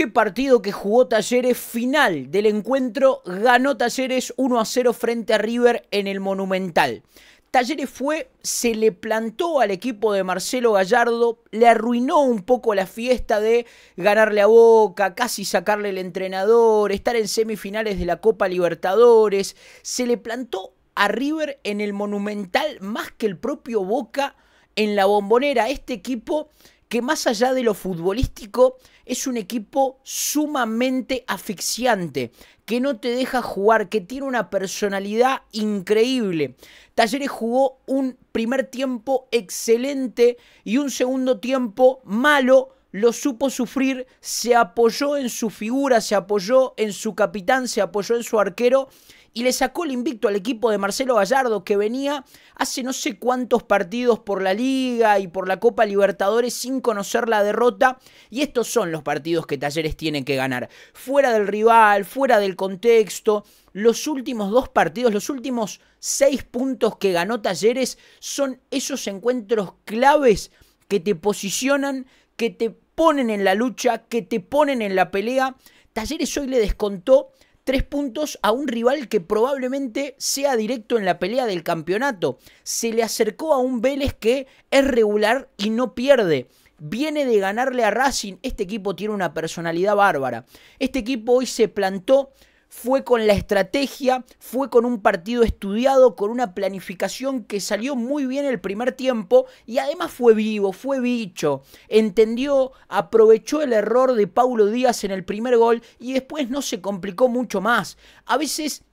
qué partido que jugó Talleres final del encuentro. Ganó Talleres 1 a 0 frente a River en el Monumental. Talleres fue, se le plantó al equipo de Marcelo Gallardo, le arruinó un poco la fiesta de ganarle a Boca, casi sacarle el entrenador, estar en semifinales de la Copa Libertadores. Se le plantó a River en el Monumental más que el propio Boca en la bombonera. Este equipo que más allá de lo futbolístico es un equipo sumamente asfixiante, que no te deja jugar, que tiene una personalidad increíble. Talleres jugó un primer tiempo excelente y un segundo tiempo malo lo supo sufrir, se apoyó en su figura, se apoyó en su capitán, se apoyó en su arquero y le sacó el invicto al equipo de Marcelo Gallardo que venía hace no sé cuántos partidos por la liga y por la Copa Libertadores sin conocer la derrota y estos son los partidos que Talleres tiene que ganar, fuera del rival, fuera del contexto. Los últimos dos partidos, los últimos seis puntos que ganó Talleres son esos encuentros claves que te posicionan que te ponen en la lucha, que te ponen en la pelea. Talleres hoy le descontó tres puntos a un rival que probablemente sea directo en la pelea del campeonato. Se le acercó a un Vélez que es regular y no pierde. Viene de ganarle a Racing. Este equipo tiene una personalidad bárbara. Este equipo hoy se plantó fue con la estrategia, fue con un partido estudiado, con una planificación que salió muy bien el primer tiempo y además fue vivo, fue bicho, entendió, aprovechó el error de Paulo Díaz en el primer gol y después no se complicó mucho más. A veces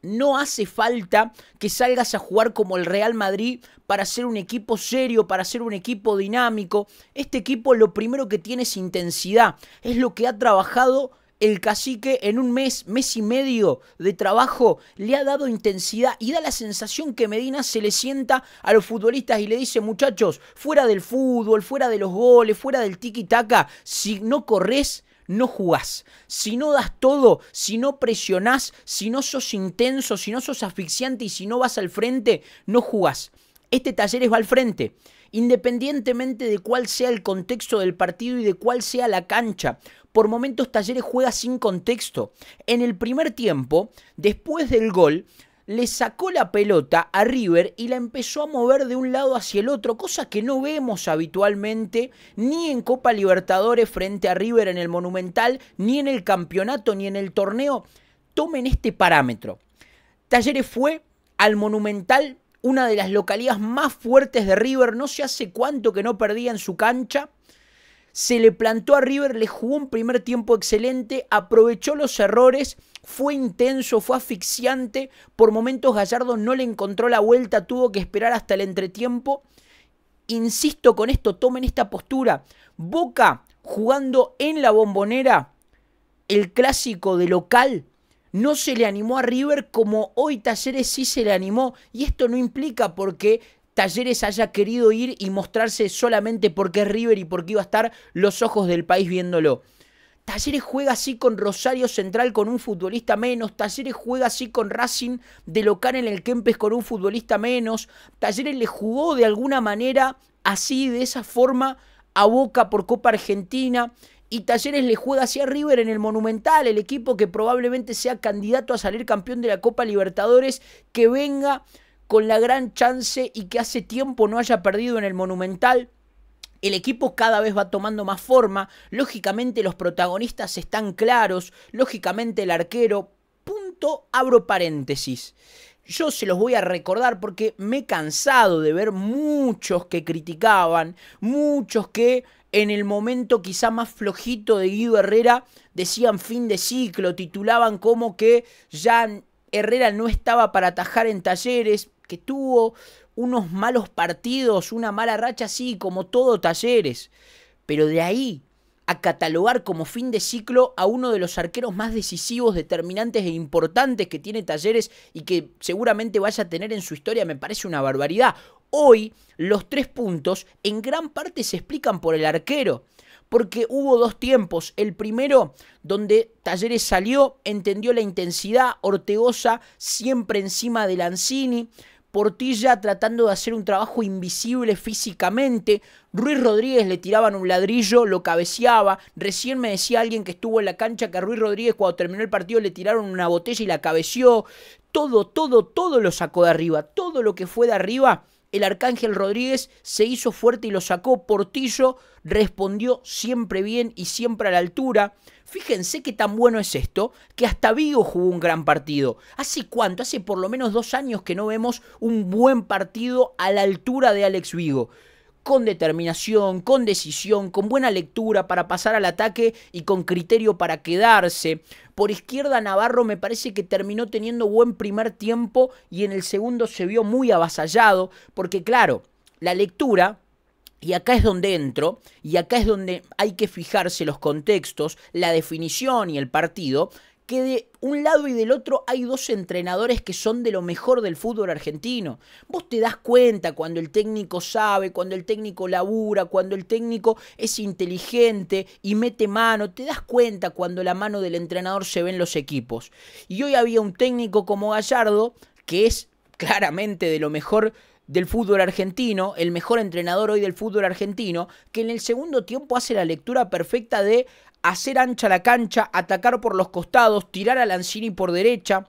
no hace falta que salgas a jugar como el Real Madrid para ser un equipo serio, para ser un equipo dinámico. Este equipo lo primero que tiene es intensidad. Es lo que ha trabajado el cacique en un mes, mes y medio de trabajo le ha dado intensidad y da la sensación que Medina se le sienta a los futbolistas y le dice, muchachos, fuera del fútbol, fuera de los goles, fuera del tiki-taka, si no corres, no jugás. Si no das todo, si no presionás, si no sos intenso, si no sos asfixiante y si no vas al frente, no jugás. Este es va al frente independientemente de cuál sea el contexto del partido y de cuál sea la cancha. Por momentos Talleres juega sin contexto. En el primer tiempo, después del gol, le sacó la pelota a River y la empezó a mover de un lado hacia el otro, cosa que no vemos habitualmente ni en Copa Libertadores frente a River en el Monumental, ni en el campeonato, ni en el torneo. Tomen este parámetro. Talleres fue al Monumental una de las localidades más fuertes de River, no se hace cuánto que no perdía en su cancha. Se le plantó a River, le jugó un primer tiempo excelente, aprovechó los errores, fue intenso, fue asfixiante. Por momentos Gallardo no le encontró la vuelta, tuvo que esperar hasta el entretiempo. Insisto con esto, tomen esta postura. Boca jugando en la bombonera, el clásico de local, no se le animó a River como hoy Talleres sí se le animó. Y esto no implica porque Talleres haya querido ir y mostrarse solamente porque es River y porque iba a estar los ojos del país viéndolo. Talleres juega así con Rosario Central con un futbolista menos. Talleres juega así con Racing de local en el Kempes con un futbolista menos. Talleres le jugó de alguna manera así, de esa forma, a Boca por Copa Argentina y Talleres le juega hacia River en el Monumental, el equipo que probablemente sea candidato a salir campeón de la Copa Libertadores, que venga con la gran chance y que hace tiempo no haya perdido en el Monumental. El equipo cada vez va tomando más forma, lógicamente los protagonistas están claros, lógicamente el arquero, punto, abro paréntesis. Yo se los voy a recordar porque me he cansado de ver muchos que criticaban, muchos que en el momento quizá más flojito de Guido Herrera, decían fin de ciclo, titulaban como que ya Herrera no estaba para atajar en talleres, que tuvo unos malos partidos, una mala racha, sí, como todo talleres. Pero de ahí a catalogar como fin de ciclo a uno de los arqueros más decisivos, determinantes e importantes que tiene Talleres y que seguramente vaya a tener en su historia, me parece una barbaridad. Hoy los tres puntos en gran parte se explican por el arquero, porque hubo dos tiempos. El primero, donde Talleres salió, entendió la intensidad, Ortegosa siempre encima de Lanzini, Portilla tratando de hacer un trabajo invisible físicamente. Ruiz Rodríguez le tiraban un ladrillo, lo cabeceaba. Recién me decía alguien que estuvo en la cancha que a Ruiz Rodríguez cuando terminó el partido le tiraron una botella y la cabeció. Todo, todo, todo lo sacó de arriba. Todo lo que fue de arriba el Arcángel Rodríguez se hizo fuerte y lo sacó. Portillo respondió siempre bien y siempre a la altura. Fíjense qué tan bueno es esto, que hasta Vigo jugó un gran partido. ¿Hace cuánto? Hace por lo menos dos años que no vemos un buen partido a la altura de Alex Vigo con determinación, con decisión, con buena lectura para pasar al ataque y con criterio para quedarse. Por izquierda Navarro me parece que terminó teniendo buen primer tiempo y en el segundo se vio muy avasallado, porque claro, la lectura y acá es donde entro, y acá es donde hay que fijarse los contextos, la definición y el partido que de un lado y del otro hay dos entrenadores que son de lo mejor del fútbol argentino. Vos te das cuenta cuando el técnico sabe, cuando el técnico labura, cuando el técnico es inteligente y mete mano, te das cuenta cuando la mano del entrenador se ve en los equipos. Y hoy había un técnico como Gallardo, que es claramente de lo mejor del fútbol argentino, el mejor entrenador hoy del fútbol argentino, que en el segundo tiempo hace la lectura perfecta de hacer ancha la cancha, atacar por los costados, tirar a lancini por derecha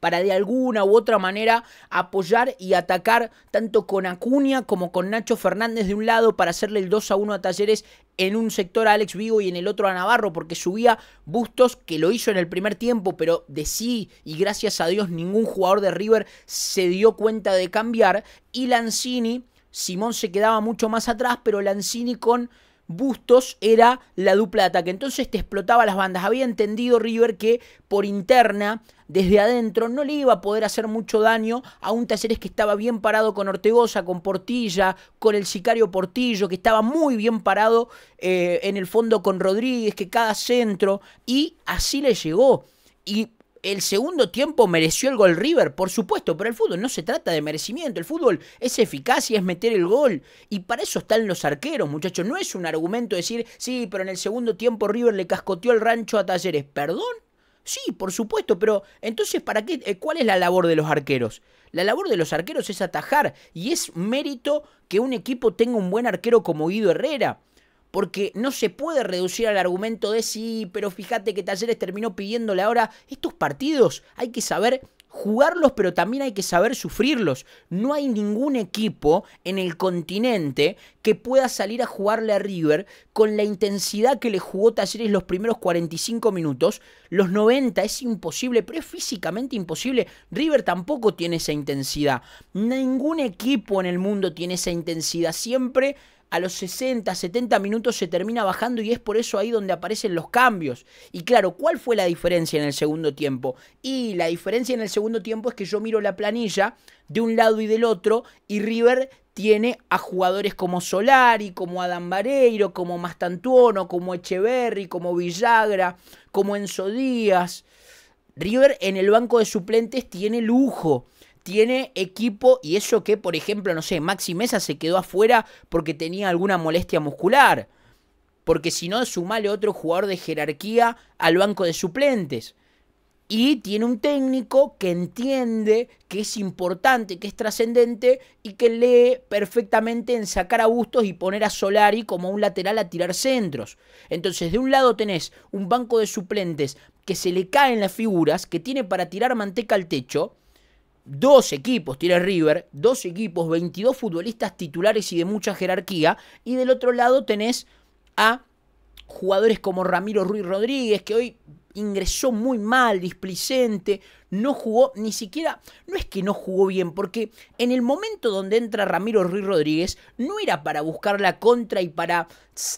para de alguna u otra manera apoyar y atacar tanto con Acuña como con Nacho Fernández de un lado para hacerle el 2 a 1 a Talleres en un sector a Alex Vigo y en el otro a Navarro porque subía Bustos que lo hizo en el primer tiempo pero de sí y gracias a Dios ningún jugador de River se dio cuenta de cambiar y Lanzini, Simón se quedaba mucho más atrás pero Lanzini con Bustos era la dupla de ataque. Entonces te explotaba las bandas. Había entendido River que por interna, desde adentro, no le iba a poder hacer mucho daño a un Talleres que estaba bien parado con Ortegoza, con Portilla, con el sicario Portillo, que estaba muy bien parado eh, en el fondo con Rodríguez, que cada centro. Y así le llegó. Y el segundo tiempo mereció el gol River, por supuesto, pero el fútbol no se trata de merecimiento, el fútbol es eficacia, es meter el gol, y para eso están los arqueros, muchachos, no es un argumento decir, sí, pero en el segundo tiempo River le cascoteó el rancho a Talleres, perdón. Sí, por supuesto, pero entonces ¿para qué eh, cuál es la labor de los arqueros? La labor de los arqueros es atajar y es mérito que un equipo tenga un buen arquero como Guido Herrera porque no se puede reducir al argumento de sí, pero fíjate que Talleres terminó pidiéndole ahora estos partidos. Hay que saber jugarlos, pero también hay que saber sufrirlos. No hay ningún equipo en el continente que pueda salir a jugarle a River con la intensidad que le jugó Talleres los primeros 45 minutos. Los 90 es imposible, pero es físicamente imposible. River tampoco tiene esa intensidad. Ningún equipo en el mundo tiene esa intensidad. Siempre a los 60, 70 minutos se termina bajando y es por eso ahí donde aparecen los cambios. Y claro, ¿cuál fue la diferencia en el segundo tiempo? Y la diferencia en el segundo tiempo es que yo miro la planilla de un lado y del otro y River tiene a jugadores como Solari, como Adam Vareiro, como Mastantuono, como Echeverry, como Villagra, como Enzo Díaz. River en el banco de suplentes tiene lujo tiene equipo y eso que, por ejemplo, no sé, Maxi Mesa se quedó afuera porque tenía alguna molestia muscular. Porque si no, sumale otro jugador de jerarquía al banco de suplentes. Y tiene un técnico que entiende que es importante, que es trascendente y que lee perfectamente en sacar a Bustos y poner a Solari como un lateral a tirar centros. Entonces, de un lado tenés un banco de suplentes que se le caen las figuras, que tiene para tirar manteca al techo, dos equipos tiene River, dos equipos, 22 futbolistas titulares y de mucha jerarquía, y del otro lado tenés a jugadores como Ramiro Ruiz Rodríguez, que hoy ingresó muy mal, displicente, no jugó, ni siquiera, no es que no jugó bien, porque en el momento donde entra Ramiro Ruiz Rodríguez, no era para buscar la contra y para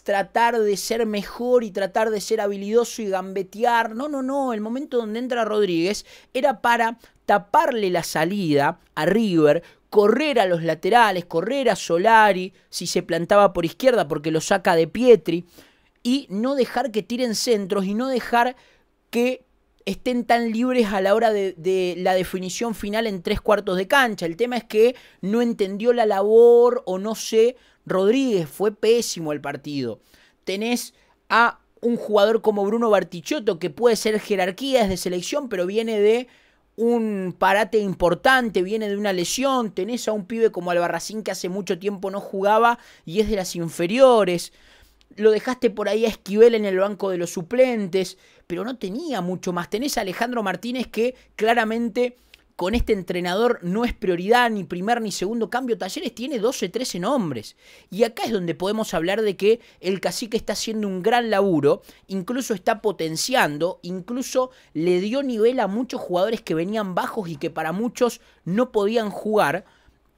tratar de ser mejor y tratar de ser habilidoso y gambetear, no, no, no, el momento donde entra Rodríguez era para taparle la salida a River correr a los laterales, correr a Solari, si se plantaba por izquierda porque lo saca de Pietri, y no dejar que tiren centros y no dejar que estén tan libres a la hora de, la definición final en tres cuartos de cancha. El tema es que no entendió la labor o no sé. Rodríguez fue pésimo el partido. Tenés a un jugador como Bruno Bartichotto que puede ser jerarquía de selección, pero viene de un parate importante, viene de una lesión. Tenés a un pibe como Albarracín que hace mucho tiempo no jugaba y es de las inferiores lo dejaste por ahí a Esquivel en el banco de los suplentes, pero no tenía mucho más. Tenés a Alejandro Martínez que claramente con este entrenador no es prioridad ni primer ni segundo cambio. Talleres tiene 12, 13 nombres. Y acá es donde podemos hablar de que el cacique está haciendo un gran laburo, incluso está potenciando, incluso le dio nivel a muchos jugadores que venían bajos y que para muchos no podían jugar,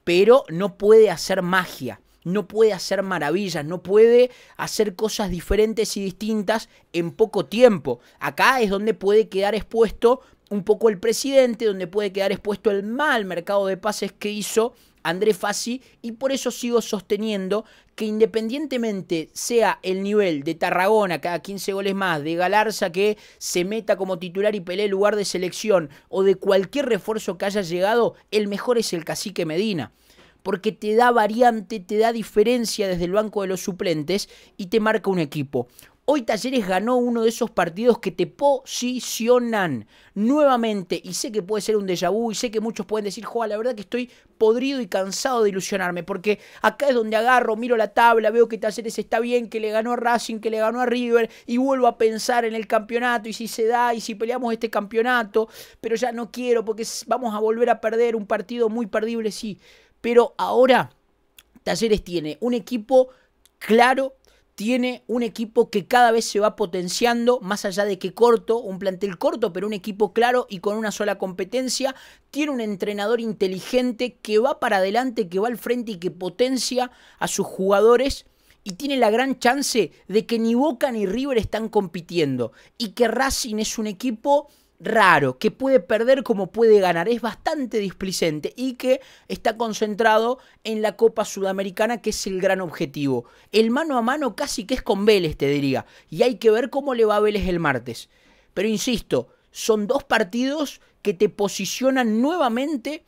pero no puede hacer magia no puede hacer maravillas, no puede hacer cosas diferentes y distintas en poco tiempo. Acá es donde puede quedar expuesto un poco el presidente, donde puede quedar expuesto el mal mercado de pases que hizo André Fassi y por eso sigo sosteniendo que independientemente sea el nivel de Tarragona cada 15 goles más, de Galarza que se meta como titular y pelee el lugar de selección o de cualquier refuerzo que haya llegado, el mejor es el cacique Medina porque te da variante, te da diferencia desde el banco de los suplentes y te marca un equipo. Hoy Talleres ganó uno de esos partidos que te posicionan nuevamente. Y sé que puede ser un déjà vu y sé que muchos pueden decir, Joa, la verdad que estoy podrido y cansado de ilusionarme. Porque acá es donde agarro, miro la tabla, veo que Talleres está bien, que le ganó a Racing, que le ganó a River. Y vuelvo a pensar en el campeonato y si se da y si peleamos este campeonato. Pero ya no quiero porque vamos a volver a perder un partido muy perdible, sí. Pero ahora Talleres tiene un equipo claro, tiene un equipo que cada vez se va potenciando, más allá de que corto, un plantel corto, pero un equipo claro y con una sola competencia. Tiene un entrenador inteligente que va para adelante, que va al frente y que potencia a sus jugadores. Y tiene la gran chance de que ni Boca ni River están compitiendo. Y que Racing es un equipo raro, que puede perder como puede ganar, es bastante displicente y que está concentrado en la Copa Sudamericana, que es el gran objetivo. El mano a mano casi que es con Vélez, te diría, y hay que ver cómo le va a Vélez el martes. Pero insisto, son dos partidos que te posicionan nuevamente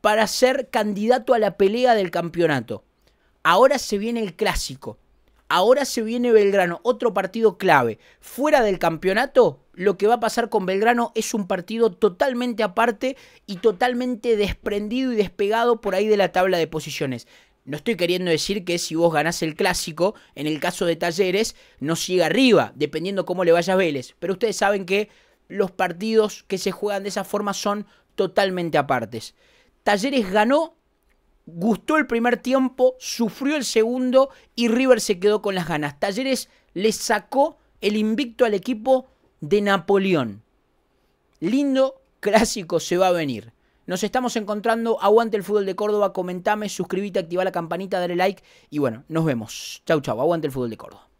para ser candidato a la pelea del campeonato. Ahora se viene el clásico. Ahora se viene Belgrano, otro partido clave. Fuera del campeonato, lo que va a pasar con Belgrano es un partido totalmente aparte y totalmente desprendido y despegado por ahí de la tabla de posiciones. No estoy queriendo decir que si vos ganás el clásico, en el caso de Talleres, no siga arriba, dependiendo cómo le vaya a Vélez. Pero ustedes saben que los partidos que se juegan de esa forma son totalmente apartes. Talleres ganó gustó el primer tiempo, sufrió el segundo y River se quedó con las ganas. Talleres le sacó el invicto al equipo de Napoleón. Lindo clásico se va a venir. Nos estamos encontrando. Aguante el fútbol de Córdoba. Comentame, suscríbete, activa la campanita, dale like. Y bueno, nos vemos. Chau, chau. Aguante el fútbol de Córdoba.